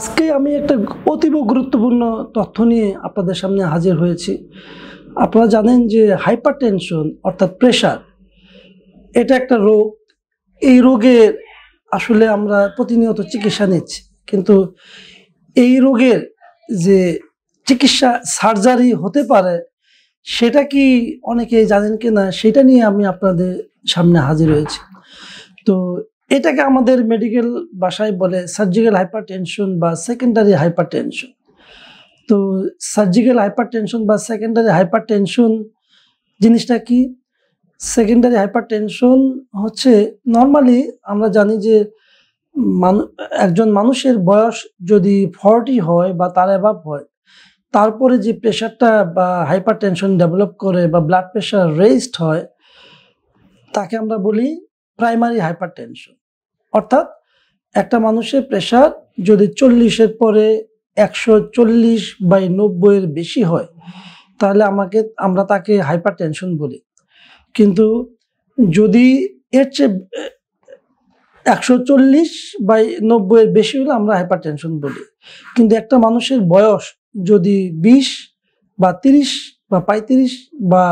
আজকে আমি একটা অতীব গুরুত্বপূর্ণ তথ্য নিয়ে আপনাদের সামনে হাজির হয়েছি আপনারা জানেন যে হাইপার টেনশন অর্থাৎ প্রেশার এটা একটা রোগ এই রোগের আসলে আমরা প্রতিনিয়ত চিকিৎসা নিচ্ছি কিন্তু এই রোগের যে চিকিৎসা সার্জারি হতে পারে সেটা কি অনেকে জানেন কি না সেটা নিয়ে আমি আপনাদের সামনে হাজির হয়েছি তো এটাকে আমাদের মেডিকেল ভাষায় বলে সার্জিক্যাল হাইপার টেনশন বা সেকেন্ডারি হাইপার টেনশন তো সার্জিক্যাল হাইপার টেনশন বা সেকেন্ডারি হাইপার টেনশন জিনিসটা কি সেকেন্ডারি হাইপার টেনশন হচ্ছে নর্মালি আমরা জানি যে একজন মানুষের বয়স যদি ফর্টি হয় বা তার অ্যাভাব হয় তারপরে যে প্রেশারটা বা হাইপার টেনশন ডেভেলপ করে বা ব্লাড প্রেশার রেজড হয় তাকে আমরা বলি প্রাইমারি হাইপার টেনশন অর্থাৎ একটা মানুষের প্রেশার যদি চল্লিশের পরে একশো চল্লিশ বাই নব্বইয়ের বেশি হয় তাহলে আমাকে আমরা তাকে হাইপার টেনশন বলি কিন্তু যদি এর চেয়ে একশো চল্লিশ বাই নব্বইয়ের বেশি হলে আমরা হাইপার টেনশন বলি কিন্তু একটা মানুষের বয়স যদি বিশ বা তিরিশ বা পঁয়ত্রিশ বা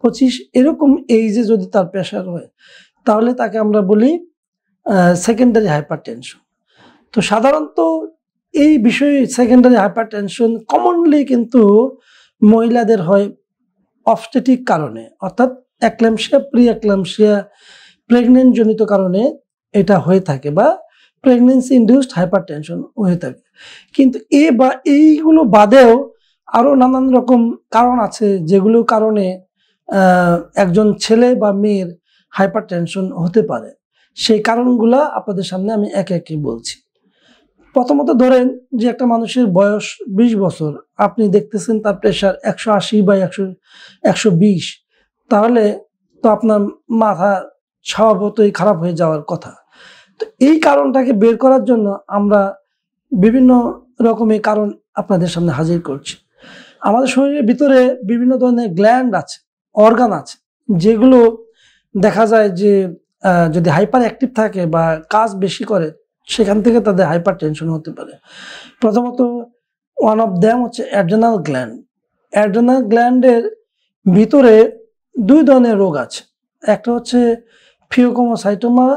পঁচিশ এরকম এইজে যদি তার প্রেশার হয় তাহলে তাকে আমরা বলি সেকেন্ডারি হাইপার টেনশন তো সাধারণত এই বিষয়ে সেকেন্ডারি হাইপার টেনশন কমনলি কিন্তু মহিলাদের হয় অবস্টেটিক কারণে অর্থাৎ অ্যাক্লামশিয়া প্রি অ্যাক্লামশিয়া প্রেগনেন্ট জনিত কারণে এটা হয়ে থাকে বা প্রেগনেন্সি ইন্ডিউসড হাইপার টেনশন হয়ে থাকে কিন্তু এ বা এইগুলো বাদেও আরও নানান রকম কারণ আছে যেগুলো কারণে একজন ছেলে বা মেয়ের হাইপার টেনশন হতে পারে সেই কারণগুলো আপনাদের সামনে আমি একে একে বলছি প্রথমত ধরেন যে একটা মানুষের বয়স ২০ বছর আপনি দেখতেছেন তার প্রেশার একশো আশি বা একশো একশো বিশ তাহলে তো আপনার মাথা স্বভাবতই খারাপ হয়ে যাওয়ার কথা তো এই কারণটাকে বের করার জন্য আমরা বিভিন্ন রকমের কারণ আপনাদের সামনে হাজির করছি আমাদের শরীরের ভিতরে বিভিন্ন ধরনের গ্ল্যান্ড আছে অর্গান আছে যেগুলো দেখা যায় যে যদি হাইপার অ্যাক্টিভ থাকে বা কাজ বেশি করে সেখান থেকে তাদের হাইপার টেনশন হতে পারে প্রথমত ওয়ান অফ দ্যাম হচ্ছে অ্যাড্রেনাল গ্ল্যান্ড অ্যাড্রেনাল গ্ল্যান্ডের ভিতরে দুই ধরনের রোগ আছে একটা হচ্ছে ফিওকোমোসাইটোমা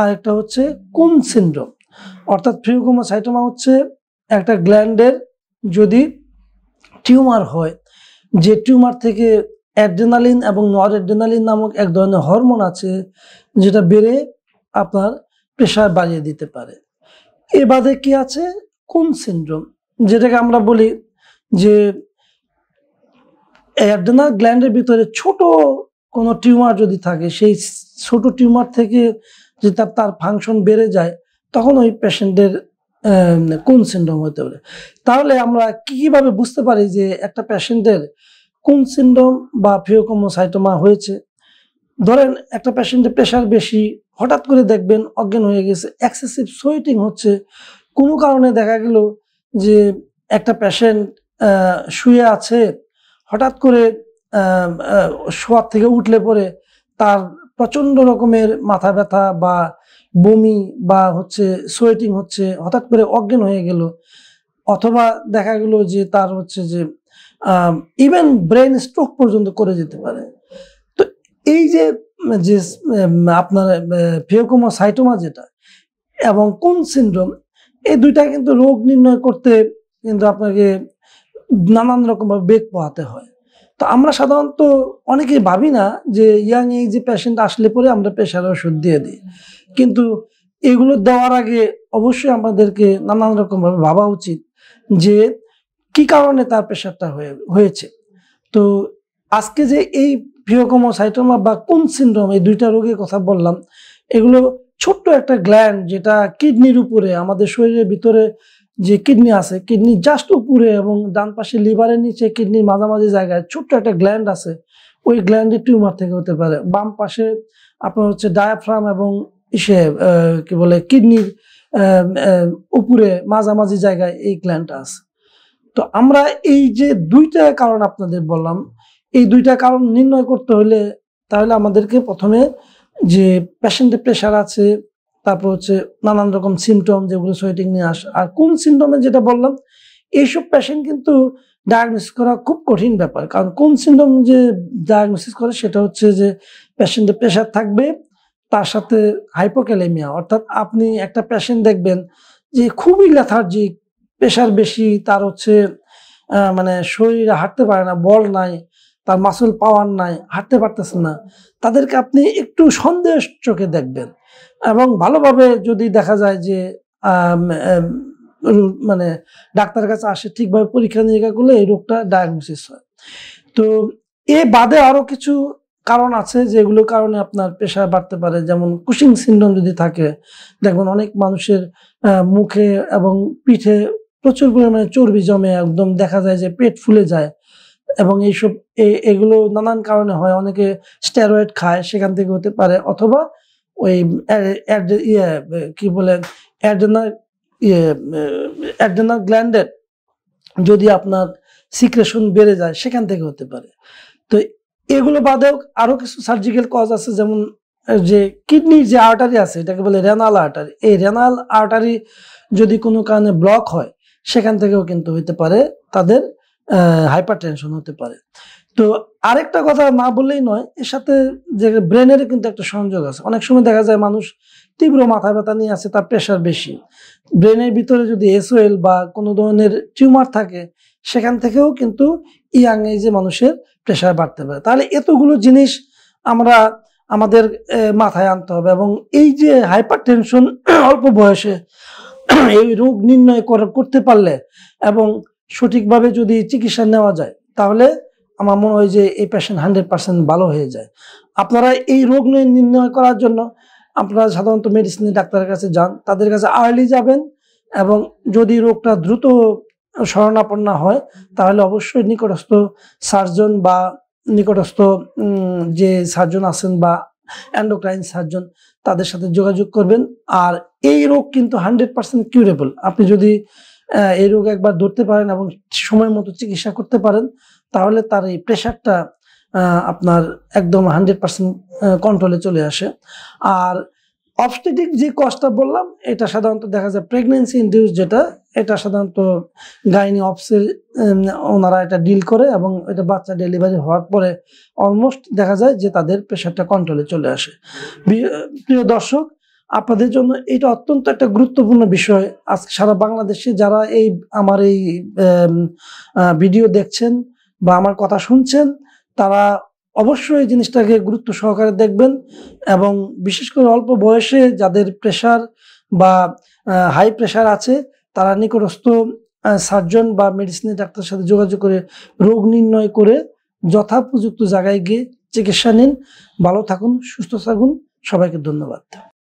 আর একটা হচ্ছে কুম সিন্ড্রোম অর্থাৎ ফিওকোমোসাইটোমা হচ্ছে একটা গ্ল্যান্ডের যদি টিউমার হয় যে টিউমার থেকে অ্যাড্রেনালিন এবং নর অ্যাড্রেনালিন নামক এক ধরনের হরমোন আছে যেটা বেড়ে আপনার প্রেশার বাড়িয়ে দিতে পারে এ বাদে কি আছে কোন সিন্ড্রোম যেটাকে আমরা বলি যে অ্যাড্রেনাল গ্ল্যান্ডের ভিতরে ছোট কোনো টিউমার যদি থাকে সেই ছোট টিউমার থেকে যে তার তার ফাংশন বেড়ে যায় তখন ওই পেশেন্টের কোন সিন্ড্রোম হতে পারে তাহলে আমরা কীভাবে বুঝতে পারি যে একটা পেশেন্টের কোন সিন্ড্রোম বা ফিওকোমোসাইটোমা হয়েছে ধরেন একটা পেশেন্টের প্রেশার বেশি হঠাৎ করে দেখবেন অজ্ঞান হয়ে গেছে এক্সেসিভ সোয়েটিং হচ্ছে কোনো কারণে দেখা গেল যে একটা পেশেন্ট শুয়ে আছে হঠাৎ করে শোয়ার থেকে উঠলে পরে তার প্রচণ্ড রকমের মাথা ব্যথা বা বমি বা হচ্ছে সোয়েটিং হচ্ছে হঠাৎ করে অজ্ঞান হয়ে গেল অথবা দেখা গেল যে তার হচ্ছে যে ইভেন ব্রেন স্ট্রোক পর্যন্ত করে যেতে পারে তো এই যে যে আপনার ফিওকোমা সাইটোমা যেটা এবং কোন সিন্ড্রোম এই দুইটা কিন্তু রোগ নির্ণয় করতে কিন্তু আপনাকে নানান রকমভাবে বেগ পোহাতে হয় তো আমরা সাধারণত অনেকে ভাবি না যে ইয়াং এই যে পেশেন্ট আসলে পরে আমরা প্রেশার ওষুধ দিয়ে দিই কিন্তু এগুলো দেওয়ার আগে অবশ্যই আমাদেরকে নানান রকমভাবে ভাবা উচিত যে কি কারণে তার প্রেশারটা হয়েছে তো আজকে যে এই ভিরকমোসাইটোমা বা কোন সিন্ড্রোম এই দুইটা রোগের কথা বললাম এগুলো ছোট্ট একটা গ্ল্যান্ড যেটা কিডনির উপরে আমাদের শরীরের ভিতরে যে কিডনি আছে কিডনি জাস্ট উপরে এবং ডান পাশে লিভারের নিচে কিডনির মাঝামাঝি জায়গায় ছোট্ট একটা গ্ল্যান্ড আছে ওই গ্ল্যান্ডে টিউমার থেকে হতে পারে বাম পাশে আপনার হচ্ছে ডায়াফ্রাম এবং ইসে কি বলে কিডনির উপরে মাঝামাঝি জায়গায় এই গ্ল্যান্ডটা আছে তো আমরা এই যে দুইটা কারণ আপনাদের বললাম এই দুইটা কারণ নির্ণয় করতে হলে তাহলে আমাদেরকে প্রথমে যে পেশেন্টের প্রেশার আছে তারপর হচ্ছে নানান রকম সিমটম যেগুলো সোয়েটিং নিয়ে আসে আর কোন সিমটমে যেটা বললাম এইসব পেশেন্ট কিন্তু ডায়াগনোসিস করা খুব কঠিন ব্যাপার কারণ কোন সিমটম যে ডায়াগনোসিস করে সেটা হচ্ছে যে পেশেন্টের প্রেশার থাকবে তার সাথে হাইপোক্যালেমিয়া অর্থাৎ আপনি একটা পেশেন্ট দেখবেন যে খুবই লেথার্জিক প্রেশার বেশি তার হচ্ছে মানে শরীরে হাঁটতে পারে না বল নাই তার মাসল পাওয়ার নাই হাঁটতে পারতেছে না তাদেরকে আপনি একটু সন্দেহ চোখে দেখবেন এবং ভালোভাবে যদি দেখা যায় যে মানে ডাক্তার কাছে আসে ঠিকভাবে পরীক্ষা নিরীক্ষা করলে এই রোগটা ডায়াগনোসিস হয় তো এ বাদে আরও কিছু কারণ আছে যেগুলো কারণে আপনার পেশা বাড়তে পারে যেমন কুশিং সিন্ড্রোম যদি থাকে দেখবেন অনেক মানুষের মুখে এবং পিঠে প্রচুর পরিমাণে চর্বি জমে একদম দেখা যায় যে পেট ফুলে যায় এবং এইসব এগুলো নানান কারণে হয় অনেকে স্টেরয়েড খায় সেখান থেকে হতে পারে অথবা ওই ইয়ে কি বলে অ্যাডেনা ইয়ে গ্ল্যান্ডের যদি আপনার সিক্রেশন বেড়ে যায় সেখান থেকে হতে পারে তো এগুলো বাদেও আরও কিছু সার্জিক্যাল কজ আছে যেমন যে কিডনির যে আর্টারি আছে এটাকে বলে রেনাল আর্টারি এই রেনাল আর্টারি যদি কোনো কারণে ব্লক হয় সেখান থেকেও কিন্তু হইতে পারে তাদের হাইপার টেনশন হতে পারে তো আরেকটা কথা না বললেই নয় এর সাথে যে ব্রেনের কিন্তু একটা সংযোগ আছে অনেক সময় দেখা যায় মানুষ তীব্র মাথা ব্যথা নিয়ে আছে তার প্রেশার বেশি ব্রেনের ভিতরে যদি এসওএল বা কোনো ধরনের টিউমার থাকে সেখান থেকেও কিন্তু ইয়াং যে মানুষের প্রেশার বাড়তে পারে তাহলে এতগুলো জিনিস আমরা আমাদের মাথায় আনতে হবে এবং এই যে হাইপার টেনশন অল্প বয়সে এই রোগ নির্ণয় করতে পারলে এবং সঠিকভাবে যদি চিকিৎসা নেওয়া যায় তাহলে আমার মনে হয় যে এই পেশেন্ট হান্ড্রেড পার্সেন্ট ভালো হয়ে যায় আপনারা এই রোগ নির্ণয় করার জন্য আপনারা সাধারণত মেডিসিন ডাক্তারের কাছে যান তাদের কাছে আর্লি যাবেন এবং যদি রোগটা দ্রুত শরণাপন্ন হয় তাহলে অবশ্যই নিকটস্থ সার্জন বা নিকটস্থ যে সার্জন আছেন বা অ্যান্ডোক্রাইন সার্জন তাদের সাথে যোগাযোগ করবেন আর এই রোগ কিন্তু হান্ড্রেড পার্সেন্ট কিউরেবল আপনি যদি এই রোগ একবার ধরতে পারেন এবং সময় মতো চিকিৎসা করতে পারেন তাহলে তার এই প্রেশারটা আপনার একদম হান্ড্রেড পার্সেন্ট কন্ট্রোলে চলে আসে আর অবস্টেটিক যে কষ্টটা বললাম এটা সাধারণত দেখা যায় প্রেগনেন্সি ইন্ডিউস যেটা এটা সাধারণত গাইনি অফসের ওনারা এটা ডিল করে এবং এটা বাচ্চা ডেলিভারি হওয়ার পরে অলমোস্ট দেখা যায় যে তাদের প্রেশারটা কন্ট্রোলে চলে আসে প্রিয় দর্শক আপনাদের জন্য এটা অত্যন্ত একটা গুরুত্বপূর্ণ বিষয় আজকে সারা বাংলাদেশে যারা এই আমার এই ভিডিও দেখছেন বা আমার কথা শুনছেন তারা অবশ্যই এই জিনিসটাকে গুরুত্ব সহকারে দেখবেন এবং বিশেষ করে অল্প বয়সে যাদের প্রেশার বা হাই প্রেশার আছে তারা নিকটস্থ সার্জন বা মেডিসিনের ডাক্তারের সাথে যোগাযোগ করে রোগ নির্ণয় করে যথাপযুক্ত জায়গায় গিয়ে চিকিৎসা নিন ভালো থাকুন সুস্থ থাকুন সবাইকে ধন্যবাদ